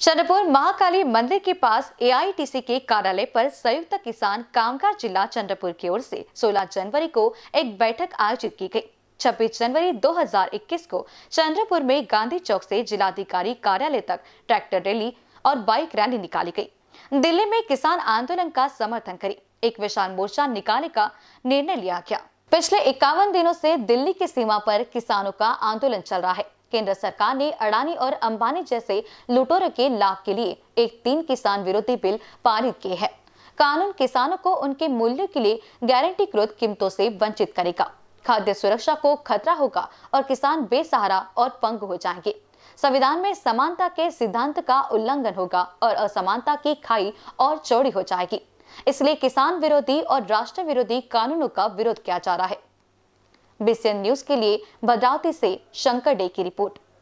चंद्रपुर महाकाली मंदिर के पास एआईटीसी के कार्यालय पर संयुक्त किसान कामगार जिला चंद्रपुर की ओर से 16 जनवरी को एक बैठक आयोजित की गई 26 जनवरी 2021 को चंद्रपुर में गांधी चौक से जिलाधिकारी कार्यालय तक ट्रैक्टर रैली और बाइक रैली निकाली गई दिल्ली में किसान आंदोलन का समर्थन करी एक विशाल मोर्चा निकालने का निर्णय लिया गया पिछले इक्यावन दिनों से दिल्ली की सीमा पर किसानों का आंदोलन चल रहा है केंद्र सरकार ने अडानी और अंबानी जैसे लुटेरों के लाभ के लिए एक तीन किसान विरोधी बिल पारित किए हैं कानून किसानों को उनके मूल्यों के लिए गारंटीकृत कीमतों से वंचित करेगा खाद्य सुरक्षा को खतरा होगा और किसान बेसहारा और पंग हो जाएंगे संविधान में समानता के सिद्धांत का उल्लंघन होगा और असमानता की खाई और चौड़ी हो जाएगी इसलिए किसान विरोधी और राष्ट्र विरोधी कानूनों का विरोध किया जा रहा है बीसीएन न्यूज के लिए भद्रावती से शंकर डे की रिपोर्ट